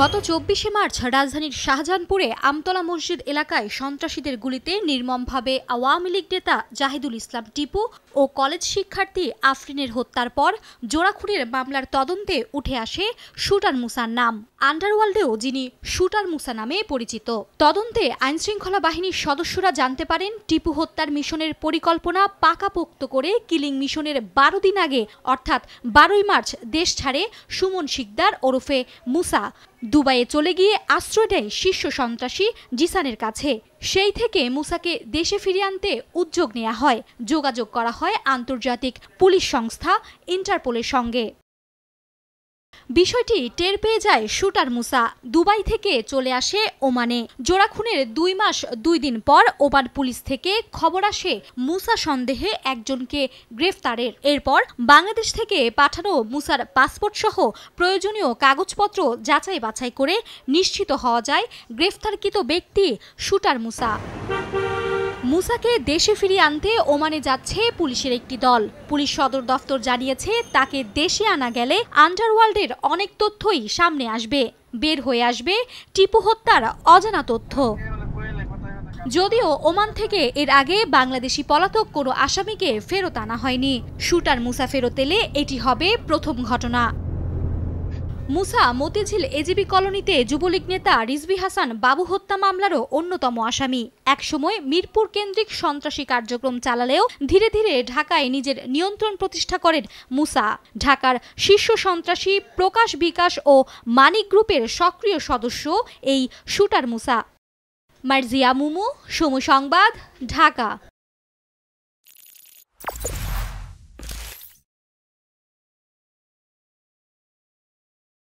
গত চব্বিশে মার্চ রাজধানীর শাহজাহানপুরে আমতলা মসজিদ এলাকায় সন্ত্রাসীদের গুলিতে নির্মমভাবে আওয়ামী লীগ নেতা জাহিদুল ইসলাম টিপু ও কলেজ শিক্ষার্থী আফরিনের হত্যার পর জোড়াখুরের মামলার তদন্তে উঠে আসে শুটার মুসার নাম আন্ডারওয়ার্ল্ডেও যিনি শুটার মুসা নামে পরিচিত তদন্তে আইনশৃঙ্খলা বাহিনীর সদস্যরা জানতে পারেন টিপু হত্যার মিশনের পরিকল্পনা পাকাপোক্ত করে কিলিং মিশনের বারো দিন আগে অর্থাৎ বারোই মার্চ দেশ ছাড়ে সুমন শিকদার ওরফে মুসা দুবাইয়ে চলে গিয়ে আশ্রয় দেয় শীর্ষ সন্ত্রাসী জিসানের কাছে সেই থেকে মুসাকে দেশে ফিরিয়ে আনতে উদ্যোগ নেওয়া হয় যোগাযোগ করা হয় আন্তর্জাতিক পুলিশ সংস্থা ইন্টারপোলের সঙ্গে বিষয়টি টের পেয়ে যায় শুটার মুসা দুবাই থেকে চলে আসে ওমানে জোড়া খুনের দুই মাস দুই দিন পর ওমান পুলিশ থেকে খবর আসে মুসা সন্দেহে একজনকে গ্রেফতারের এরপর বাংলাদেশ থেকে পাঠানো মুসার পাসপোর্ট সহ প্রয়োজনীয় কাগজপত্র যাচাই বাছাই করে নিশ্চিত হওয়া যায় গ্রেফতারকৃত ব্যক্তি শুটার মুসা মুসাকে দেশে ফিরিয়ে আনতে ওমানে যাচ্ছে পুলিশের একটি দল পুলিশ সদর দফতর জানিয়েছে তাকে দেশে আনা গেলে আন্ডারওয়ার্ল্ডের অনেক তথ্যই সামনে আসবে বের হয়ে আসবে টিপু হত্যার অজানা তথ্য যদিও ওমান থেকে এর আগে বাংলাদেশি পলাতক কোনো আসামিকে ফেরত আনা হয়নি শুটার মুসা ফেরত এলে এটি হবে প্রথম ঘটনা মুসা মতিঝিল এজিবি কলোনিতে যুবলীগ নেতা রিজবি হাসান বাবু হত্যা মামলারও অন্যতম আসামি একসময় মিরপুর কেন্দ্রিক সন্ত্রাসী কার্যক্রম চালালেও ধীরে ধীরে ঢাকায় নিজের নিয়ন্ত্রণ প্রতিষ্ঠা করেন মুসা ঢাকার শীর্ষ সন্ত্রাসী প্রকাশ বিকাশ ও মানিক গ্রুপের সক্রিয় সদস্য এই শুটার মুসা মার্জিয়া মুমু সমু সংবাদ ঢাকা